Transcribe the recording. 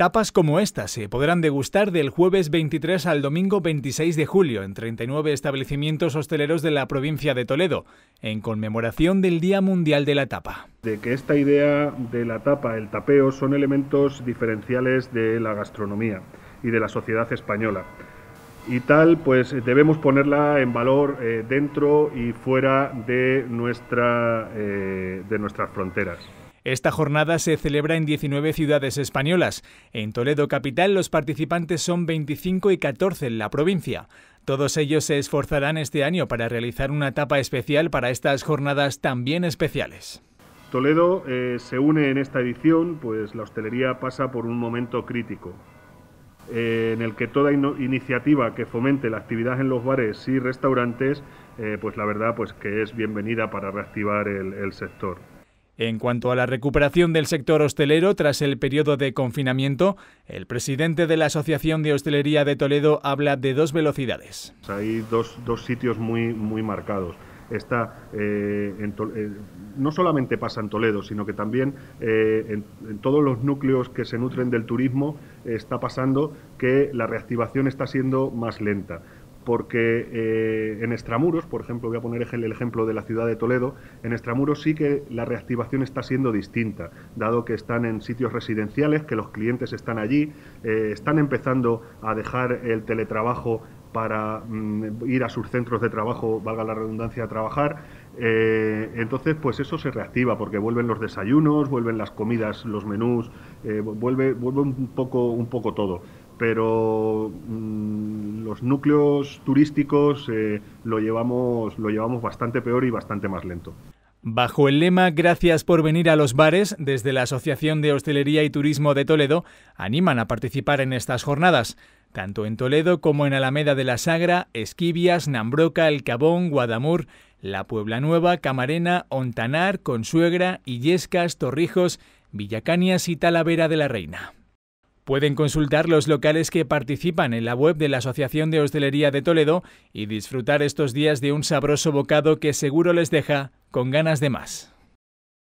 Tapas como esta se podrán degustar del jueves 23 al domingo 26 de julio en 39 establecimientos hosteleros de la provincia de Toledo, en conmemoración del Día Mundial de la Tapa. De que esta idea de la tapa, el tapeo, son elementos diferenciales de la gastronomía y de la sociedad española. Y tal, pues debemos ponerla en valor eh, dentro y fuera de, nuestra, eh, de nuestras fronteras. Esta jornada se celebra en 19 ciudades españolas. En Toledo capital los participantes son 25 y 14 en la provincia. Todos ellos se esforzarán este año para realizar una etapa especial para estas jornadas también especiales. Toledo eh, se une en esta edición, pues la hostelería pasa por un momento crítico, eh, en el que toda iniciativa que fomente la actividad en los bares y restaurantes, eh, pues la verdad pues que es bienvenida para reactivar el sector. En cuanto a la recuperación del sector hostelero tras el periodo de confinamiento, el presidente de la Asociación de Hostelería de Toledo habla de dos velocidades. Hay dos, sitios muy, muy marcados. Eh, eh, no solamente pasa en Toledo, sino que también eh, en, todos los núcleos que se nutren del turismo está pasando que la reactivación está siendo más lenta porque eh, en Extramuros, por ejemplo, voy a poner el ejemplo de la ciudad de Toledo, en Extramuros sí que la reactivación está siendo distinta, dado que están en sitios residenciales, que los clientes están allí, eh, están empezando a dejar el teletrabajo para mm, ir a sus centros de trabajo, valga la redundancia, a trabajar. Eh, entonces, pues eso se reactiva porque vuelven los desayunos, vuelven las comidas, los menús, vuelve, vuelve un poco, un poco todo. Pero mm, núcleos turísticos eh, lo, llevamos, lo llevamos bastante peor y bastante más lento. Bajo el lema Gracias por venir a los bares, desde la Asociación de Hostelería y Turismo de Toledo animan a participar en estas jornadas. Tanto en Toledo como en Alameda de la Sagra, Esquivias, Nambroca, El Cabón, Guadamur, La Puebla Nueva, Camarena, Ontanar, Consuegra, Illescas, Torrijos, Villacanias y Talavera de la Reina. Pueden consultar los locales que participan en la web de la Asociación de Hostelería de Toledo y disfrutar estos días de un sabroso bocado que seguro les deja con ganas de más.